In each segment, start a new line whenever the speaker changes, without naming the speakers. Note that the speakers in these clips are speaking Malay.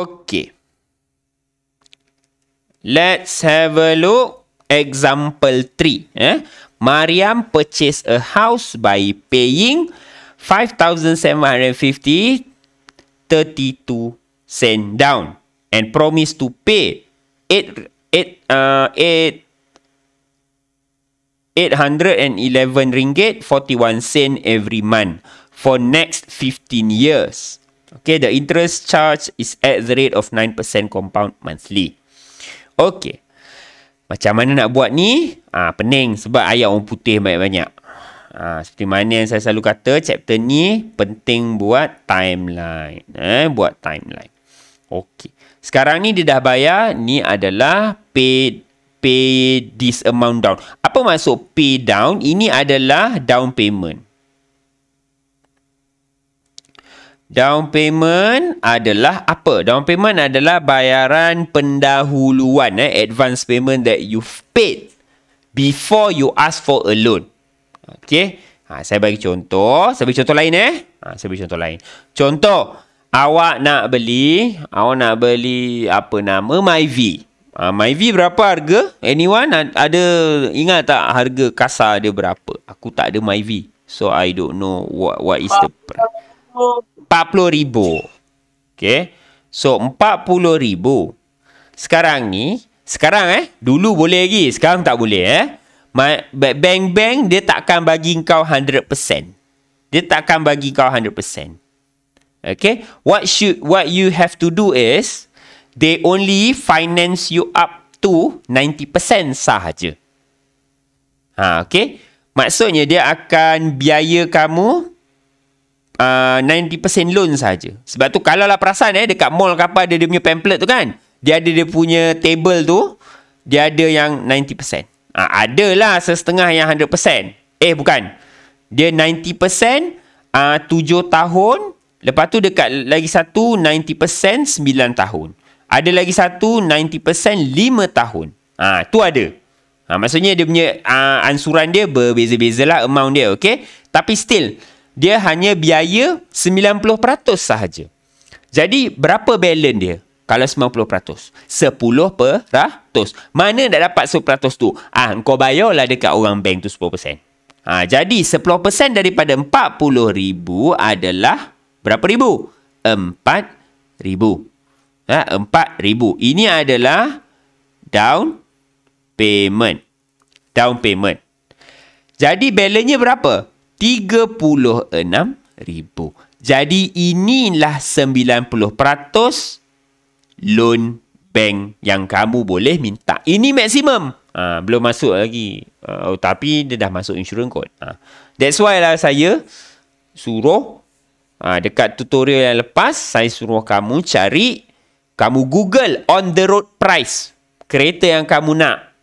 Okay. Let's have a look. Example 3. Eh? Mariam purchased a house by paying 5,750 32 cent down and promised to pay 8 8 uh 8 811 ringgit 41 cent every month for next 15 years Okay, the interest charge is at the rate of 9% compound monthly. Okay. Macam mana nak buat ni? Ah, ha, pening sebab ayat orang putih banyak-banyak. Ha, seperti mana yang saya selalu kata, chapter ni penting buat timeline. Eh, buat timeline. Okay, Sekarang ni dia dah bayar, ni adalah pay pay this amount down. Apa maksud pay down? Ini adalah down payment. Down payment adalah apa? Down payment adalah bayaran pendahuluan, eh, advance payment that you've paid before you ask for a loan. Okay? Ha, saya bagi contoh. Saya bagi contoh lain eh. Ha, saya bagi contoh lain. Contoh, awak nak beli, awak nak beli apa nama? Myvi. Ha, Myvi berapa harga? Anyone ada ingat tak harga kasar dia berapa? Aku tak ada Myvi. So, I don't know what, what is the price rm ribu, Okay. So, empat puluh ribu. Sekarang ni, sekarang eh, dulu boleh lagi. Sekarang tak boleh eh. Bank-bank dia takkan bagi kau 100%. Dia takkan bagi kau 100%. Okay. What should what you have to do is, they only finance you up to 90% sahaja. Ha, okay. Maksudnya dia akan biaya kamu uh, 90% loan saja. Sebab tu kalau lah perasan eh dekat mall ke apa ada dia punya pamphlet tu kan. Dia ada dia punya table tu. Dia ada yang 90%. Ada uh, adalah sesetengah yang 100%. Eh bukan. Dia 90% ah uh, 7 tahun. Lepas tu dekat lagi satu 90% 9 tahun. Ada lagi satu 90% 5 tahun. Ah uh, tu ada. Ha, maksudnya dia punya uh, ansuran dia berbeza-bezalah amount dia, okay? Tapi still, dia hanya biaya 90% sahaja. Jadi berapa balance dia? Kalau 90%. 10%. Rah, Mana nak dapat 10% tu? Ah, ha, kau bayarlah dekat orang bank tu 10%. Ha, jadi 10% daripada 40,000 adalah berapa ribu? 4,000. Ha, 4,000. Ini adalah down payment. Down payment. Jadi balance-nya berapa? ribu. Jadi inilah 90% loan bank yang kamu boleh minta. Ini maksimum. Ha, belum masuk lagi. Uh, tapi dia dah masuk insurans kot. Ha. That's why lah saya suruh ha, dekat tutorial yang lepas, saya suruh kamu cari, kamu google on the road price. Kereta yang kamu nak.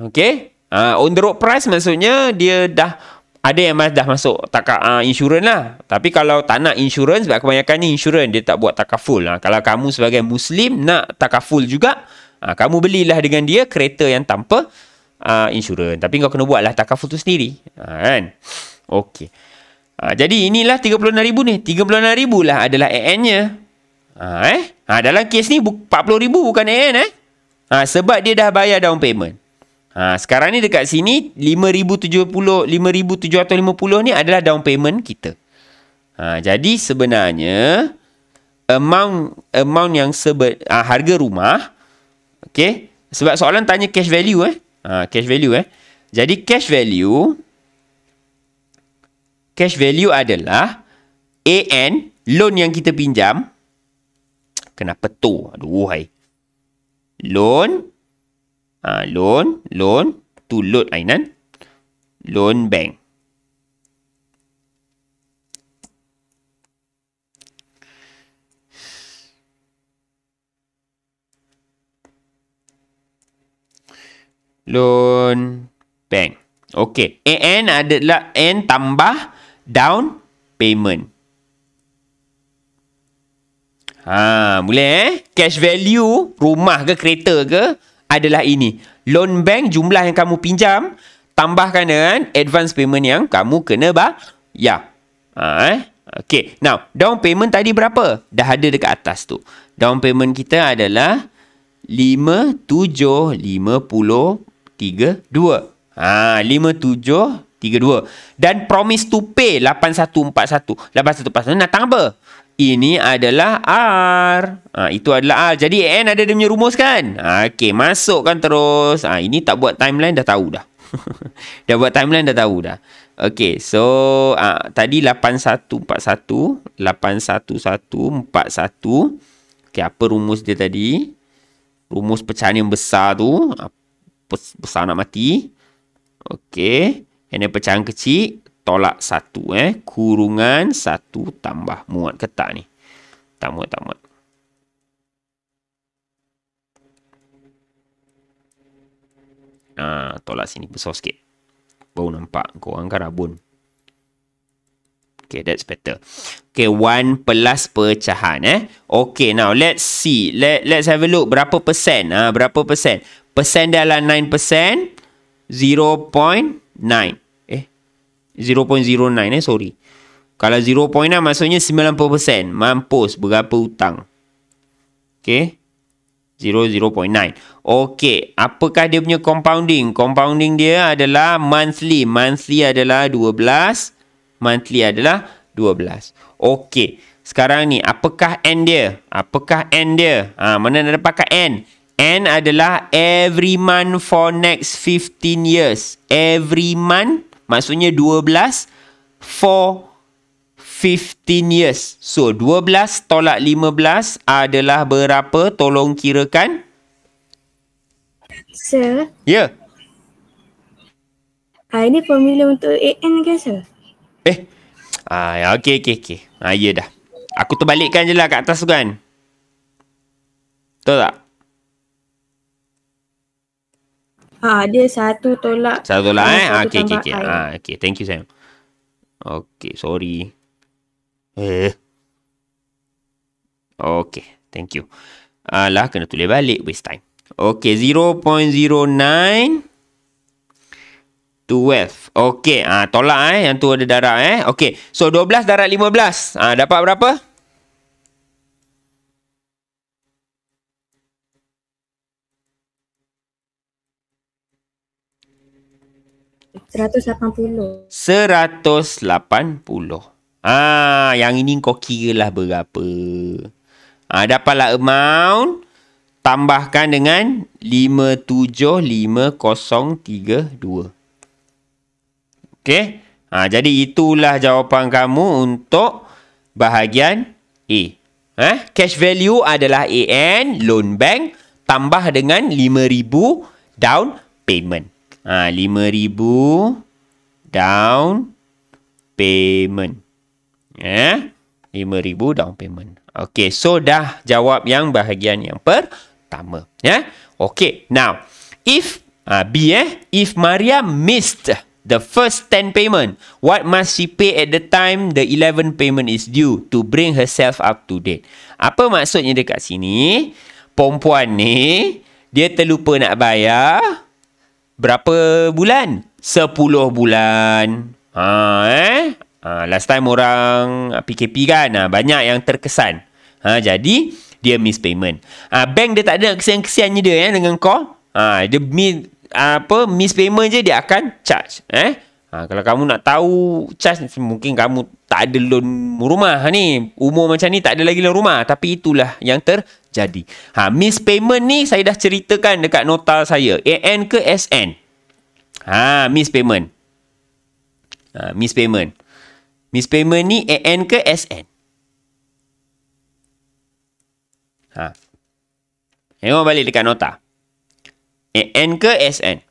Okay? Ha, on the road price maksudnya dia dah ada yang dah masuk takar uh, ah, insurans lah. Tapi kalau tak nak insurans, sebab kebanyakan ni insurans, dia tak buat takar full. Ha. Kalau kamu sebagai Muslim nak takar full juga, ha, kamu belilah dengan dia kereta yang tanpa uh, insurans. Tapi kau kena buatlah takar full tu sendiri. Ha, kan? Okey. Ha, jadi inilah RM36,000 ni. RM36,000 lah adalah AN-nya. Ha, eh? ha, dalam kes ni RM40,000 bukan AN eh. Ha, sebab dia dah bayar down payment. Ha, sekarang ni dekat sini 5,070, 5,750 ni adalah down payment kita. Ha, jadi sebenarnya amount amount yang seber, ha, harga rumah okay? sebab soalan tanya cash value eh. Ha, cash value eh. Jadi cash value cash value adalah AN loan yang kita pinjam kenapa tu? Aduh hai. Loan Ha, loan, loan to load Ainan. Loan bank. Loan bank. Okay. AN adalah N tambah down payment. Ha, boleh eh? Cash value rumah ke kereta ke? adalah ini. Loan bank jumlah yang kamu pinjam tambahkan dengan advance payment yang kamu kena bah. Ya. Ha, eh. Okay. Now, down payment tadi berapa? Dah ada dekat atas tu. Down payment kita adalah 57532. Ha, 5732. Dan promise to pay 8141. 8141. Nak tambah ini adalah R. Ha, itu adalah R. Jadi, N ada dia punya rumus kan? Ha, okay, masukkan terus. Ha, ini tak buat timeline, dah tahu dah. dah buat timeline, dah tahu dah. Okay, so ha, tadi 8141, 81141. Okay, apa rumus dia tadi? Rumus pecahan yang besar tu. Ha, besar nak mati. Okay. Ini pecahan kecil tolak satu eh. Kurungan satu tambah muat ke tak ni? Tak muat, tak muat. Nah tolak sini besar sikit. Baru nampak. Korang kan rabun. Okay, that's better. Okay, one plus pecahan eh. Okay, now let's see. Let, let's have a look. Berapa persen? Ah, ha, berapa persen? Persen dia adalah 9%. 0.9. 0.09 eh sorry. Kalau 0.9, lah, maksudnya 90% mampus berapa hutang. Okay. 0.09. Okay. Apakah dia punya compounding? Compounding dia adalah monthly. Monthly adalah 12. Monthly adalah 12. Okay. Sekarang ni apakah N dia? Apakah N dia? Ha, mana nak dapatkan N? N adalah every month for next 15 years. Every month Maksudnya 12 for 15 years. So 12 tolak 15 adalah berapa? Tolong kirakan. Sir. Ya. Yeah. Ha, ini formula untuk AN ke, Sir? Eh. Ah, ha, okey, okey, okey. Ha, ya dah. Aku terbalikkan je lah kat atas tu kan. Betul tak? Ha, dia satu tolak. Satu tolak eh. Ha, okay, okay, okay. ah okay, ah, thank you sayang. Okay, sorry. Eh. Okay, thank you. Alah, ah, kena tulis balik. Waste time. Okay, 0.09. 12. Okay, ha, tolak eh. Yang tu ada darab eh. Okay, so 12 darab 15. Ha, dapat Berapa? Seratus lapan puluh. Ah, yang ini kau kira lah berapa. Ah, dapatlah amount tambahkan dengan lima lima tujuh kosong tiga dua. Okey. Ah, jadi itulah jawapan kamu untuk bahagian A. Eh, cash value adalah AN loan bank tambah dengan lima ribu down payment. Ha, 5,000 down payment. ya Eh? 5,000 down payment. Okay, so dah jawab yang bahagian yang pertama. Eh? Ya. Okay, now. If, uh, B eh. If Maria missed the first 10 payment, what must she pay at the time the 11 payment is due to bring herself up to date? Apa maksudnya dekat sini? Perempuan ni, dia terlupa nak bayar berapa bulan? Sepuluh bulan. Ha eh. Ha, last time orang PKP ah, kan ha, banyak yang terkesan. Ha jadi dia miss payment. ha, bank dia tak ada kesian-kesiannya dia eh dengan kau. Ha dia miss apa miss payment je dia akan charge eh. Ha, kalau kamu nak tahu charge mungkin kamu tak ada loan rumah ni. Umur macam ni tak ada lagi loan rumah tapi itulah yang ter jadi. Ha, miss payment ni saya dah ceritakan dekat nota saya. AN ke SN? Ha, miss payment. Ha, miss payment. Miss payment ni AN ke SN? Ha. Tengok balik dekat nota. AN ke SN?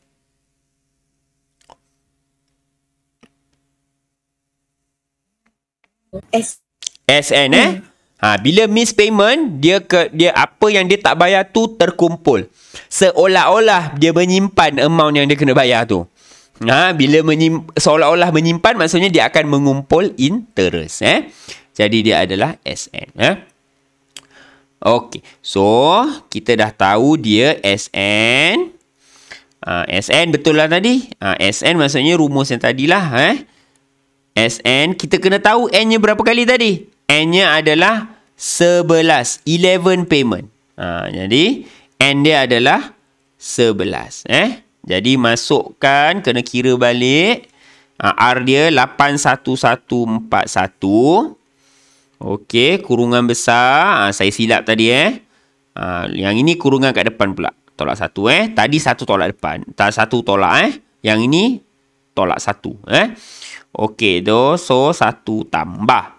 S. SN eh? Mm. Ha, bila miss payment, dia ke, dia apa yang dia tak bayar tu terkumpul. Seolah-olah dia menyimpan amount yang dia kena bayar tu. Ha, bila menyim, seolah-olah menyimpan, maksudnya dia akan mengumpul interest. Eh? Jadi, dia adalah SN. Eh? Okey. So, kita dah tahu dia SN. Ha, SN betul lah tadi. Ha, SN maksudnya rumus yang tadilah. Eh? SN, kita kena tahu N-nya berapa kali tadi. N-nya adalah 11. 11 payment. Ha, jadi, N dia adalah 11. Eh? Jadi, masukkan. Kena kira balik. Ha, R dia 81141. Okey. Kurungan besar. Ha, saya silap tadi. eh. Ha, yang ini kurungan kat depan pula. Tolak satu. Eh? Tadi satu tolak depan. Tak satu tolak. Eh? Yang ini tolak satu. Eh? Okey. So, satu tambah.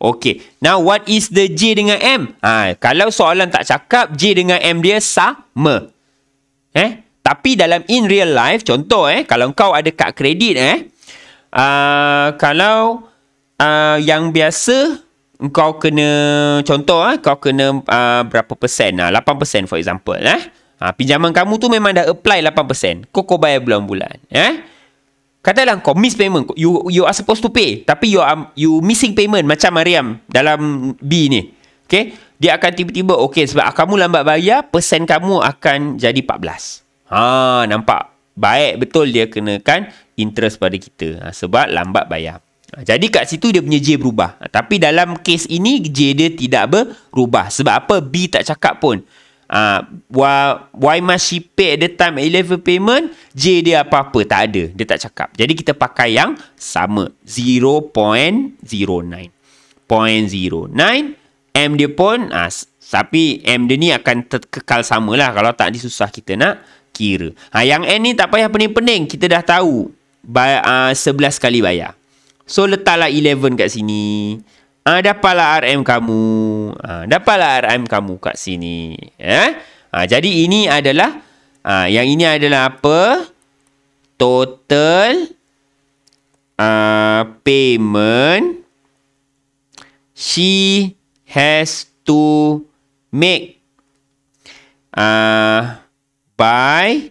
Okay. Now, what is the J dengan M? Ha, kalau soalan tak cakap, J dengan M dia sama. Eh? Tapi dalam in real life, contoh eh, kalau kau ada kad kredit eh, uh, kalau uh, yang biasa, kau kena, contoh eh, kau kena uh, berapa persen? Uh, 8 persen for example eh. Uh, pinjaman kamu tu memang dah apply 8 persen. Kau kau bayar bulan-bulan. Eh? Katalah kau miss payment You you are supposed to pay Tapi you are You missing payment Macam Mariam Dalam B ni Okay Dia akan tiba-tiba Okay sebab kamu lambat bayar Persen kamu akan Jadi 14 Ha nampak Baik betul dia kenakan Interest pada kita ha, Sebab lambat bayar ha, Jadi kat situ dia punya J berubah ha, Tapi dalam kes ini J dia tidak berubah Sebab apa B tak cakap pun uh, why must she pay at the time a payment? J dia apa-apa. Tak ada. Dia tak cakap. Jadi, kita pakai yang sama. 0.09. 0.09. M dia pun. Uh, tapi, M dia ni akan kekal samalah. Kalau tak, susah kita nak kira. Ha, yang N ni tak payah pening-pening. Kita dah tahu. Bay, uh, 11 kali bayar. So, letaklah 11 kat sini. Ah ha, dapatlah RM kamu. Ah ha, dapatlah RM kamu kat sini. Eh? Ha, jadi ini adalah ha, yang ini adalah apa? Total ah payment she has to make ah by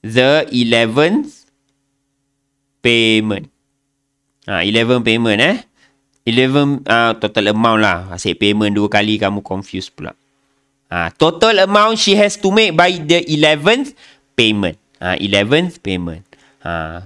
the 11th payment. Ah ha, 11 payment eh. Eleven uh, total amount lah. Asyik payment dua kali kamu confused pula. Uh, total amount she has to make by the eleventh payment. Uh, eleventh payment. Uh,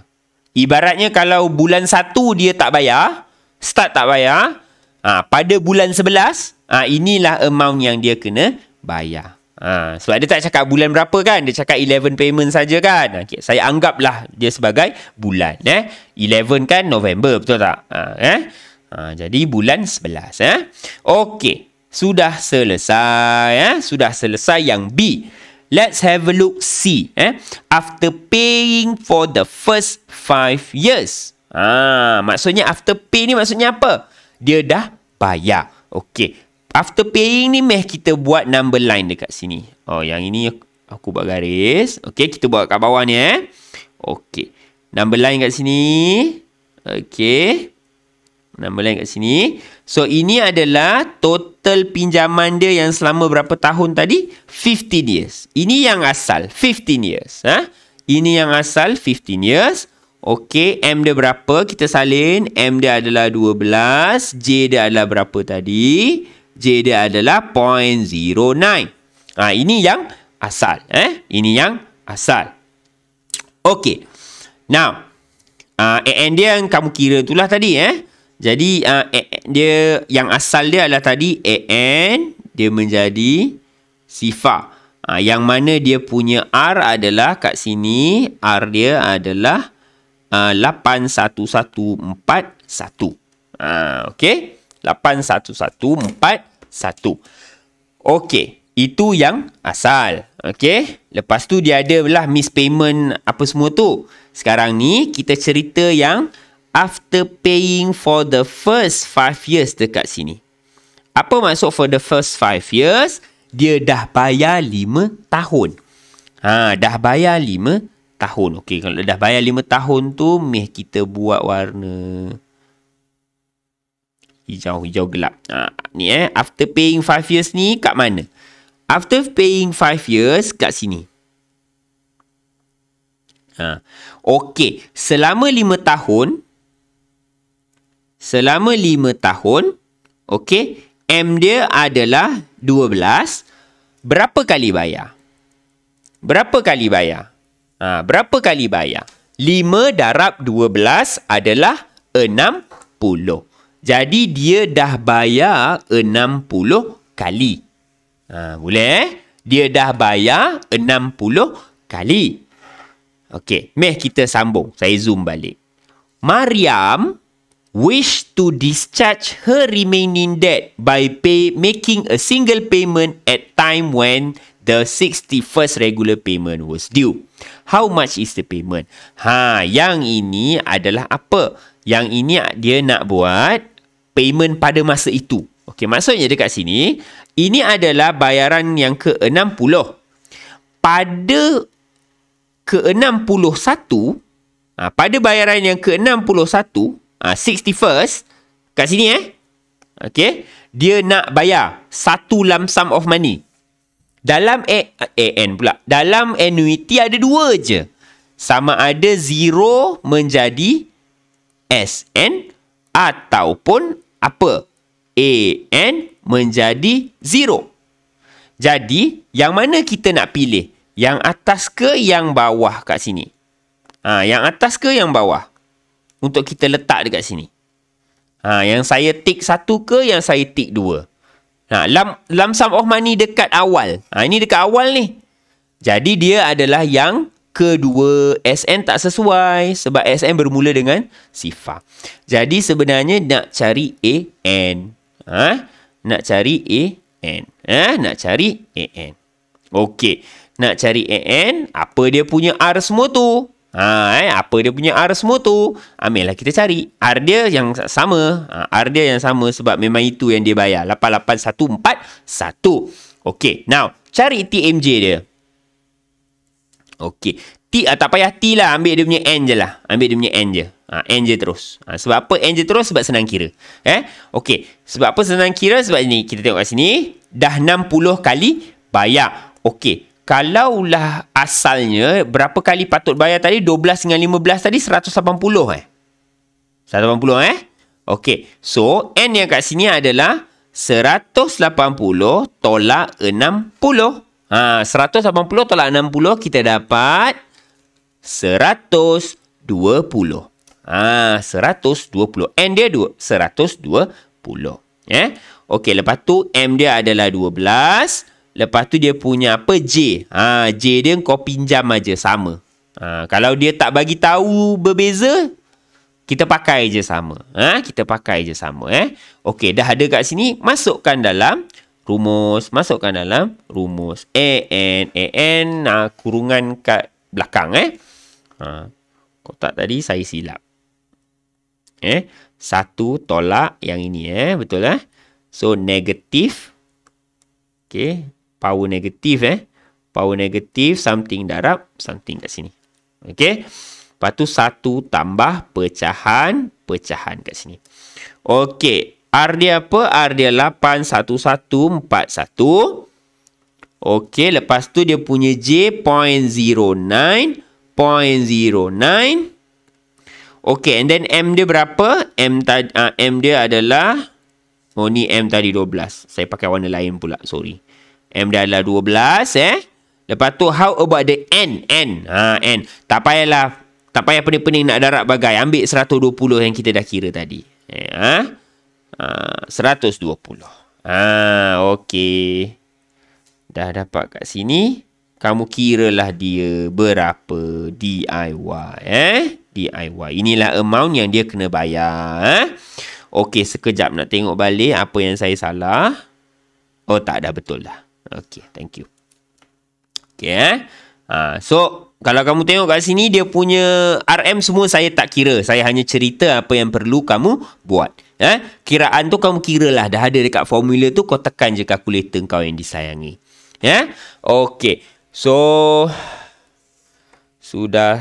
ibaratnya kalau bulan satu dia tak bayar. Start tak bayar. Uh, pada bulan sebelas, uh, inilah amount yang dia kena bayar. Ha, sebab dia tak cakap bulan berapa kan Dia cakap eleven payment saja kan okay, Saya anggaplah dia sebagai bulan eh? 11 kan November betul tak ha, eh? Ha, jadi bulan sebelas eh. Okey, sudah selesai eh. Sudah selesai yang B. Let's have a look C eh. After paying for the first five years. Ah, ha, maksudnya after pay ni maksudnya apa? Dia dah bayar. Okey. After paying ni meh kita buat number line dekat sini. Oh, yang ini aku, aku buat garis. Okey, kita buat kat bawah ni eh. Okey. Number line kat sini. Okey. Nama lain kat sini. So, ini adalah total pinjaman dia yang selama berapa tahun tadi? 15 years. Ini yang asal. 15 years. Ha? Ini yang asal. 15 years. Okay. M dia berapa? Kita salin. M dia adalah 12. J dia adalah berapa tadi? J dia adalah 0.09. Ha, ini yang asal. Eh? Ini yang asal. Okay. Now. Uh, ah, AN dia yang kamu kira itulah tadi. Eh? Jadi uh, dia yang asal dia adalah tadi eh, an dia menjadi sifar. Uh, ah, yang mana dia punya r adalah kat sini r dia adalah uh, 81141. Ah uh, okey. 81141. Okey, itu yang asal. Okey. Lepas tu dia ada lah mispayment apa semua tu. Sekarang ni kita cerita yang after paying for the first five years dekat sini. Apa maksud for the first five years? Dia dah bayar lima tahun. Ha, dah bayar lima tahun. Okey, kalau dah bayar lima tahun tu, meh kita buat warna hijau-hijau gelap. Ha, ni eh, after paying five years ni kat mana? After paying five years kat sini. Ha. Okey, selama lima tahun, selama 5 tahun, okey, M dia adalah 12. Berapa kali bayar? Berapa kali bayar? Ha, berapa kali bayar? 5 darab 12 adalah 60. Jadi, dia dah bayar 60 kali. Ha, boleh eh? Dia dah bayar 60 kali. Okey, meh kita sambung. Saya zoom balik. Mariam wish to discharge her remaining debt by pay making a single payment at time when the 61st regular payment was due. How much is the payment? Ha, yang ini adalah apa? Yang ini dia nak buat payment pada masa itu. Okey, maksudnya dekat sini, ini adalah bayaran yang ke-60. Pada ke-61, ha, pada bayaran yang ke-61, uh, ah, 61st kat sini eh okey dia nak bayar satu lump sum of money dalam A- AN pula dalam annuity ada dua je sama ada zero menjadi SN ataupun apa AN menjadi zero jadi yang mana kita nak pilih yang atas ke yang bawah kat sini ha, yang atas ke yang bawah untuk kita letak dekat sini. Ha, yang saya tick satu ke yang saya tick dua. Ha, lam, lam sum of money dekat awal. Ha, ini dekat awal ni. Jadi dia adalah yang kedua SN tak sesuai sebab SN bermula dengan sifar. Jadi sebenarnya nak cari AN. Ha? Nak cari AN. Ha? Nak cari AN. Okey. Nak cari AN, apa dia punya R semua tu? Ha, eh, apa dia punya R semua tu? Ambillah kita cari. R dia yang sama. Ha, R dia yang sama sebab memang itu yang dia bayar. 88141. Okay, now cari TMJ dia. Okay. T, ah, tak payah T lah. Ambil dia punya N je lah. Ambil dia punya N je. Ha, N je terus. Ha, sebab apa N je terus? Sebab senang kira. Eh? Okay. Sebab apa senang kira? Sebab ni kita tengok kat sini. Dah 60 kali bayar. Okay kalaulah asalnya berapa kali patut bayar tadi 12 dengan 15 tadi 180 eh 180 eh okey so n yang kat sini adalah 180 tolak 60 ha 180 tolak 60 kita dapat 120 ha 120 n dia 2 120 eh okey lepas tu m dia adalah 12 Lepas tu dia punya apa J. Ha, J dia kau pinjam aja sama. Ha, kalau dia tak bagi tahu berbeza, kita pakai je sama. Ha, kita pakai je sama eh. Okey, dah ada kat sini, masukkan dalam rumus, masukkan dalam rumus AN AN ha, kurungan kat belakang eh. Ha, kotak tadi saya silap. Eh, satu tolak yang ini eh, betul eh. So negatif Okay, power negatif eh. Power negatif something darab something kat sini. Okey. Lepas tu satu tambah pecahan pecahan kat sini. Okey. R dia apa? R dia 81141. Okey, lepas tu dia punya J 0.09 0.09. Okey, and then M dia berapa? M ta- uh, ah, M dia adalah Oh ni M tadi 12. Saya pakai warna lain pula. Sorry. M dia adalah 12 eh. Lepas tu how about the N? N. Ha N. Tak payahlah tak payah pening-pening nak darab bagai. Ambil 120 yang kita dah kira tadi. Eh, ha? ha uh, 120. Ha, okey. Dah dapat kat sini. Kamu kiralah dia berapa DIY. Eh? DIY. Inilah amount yang dia kena bayar. Eh? Okey, sekejap nak tengok balik apa yang saya salah. Oh, tak ada betul dah. Okay, thank you. Okay, eh. Ha, so, kalau kamu tengok kat sini, dia punya RM semua saya tak kira. Saya hanya cerita apa yang perlu kamu buat. Eh, kiraan tu kamu kira lah. Dah ada dekat formula tu, kau tekan je kalkulator kau yang disayangi. Ya, eh? okay. So, sudah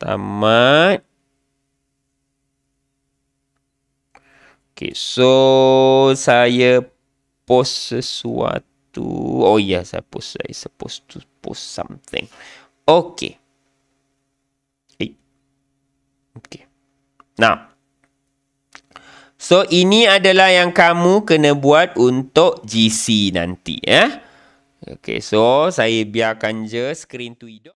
tamat. Okay, so saya post sesuatu to oh yes i post i supposed to post something okay hey. okay now so ini adalah yang kamu kena buat untuk gc nanti eh okay so saya biarkan je screen tu hidup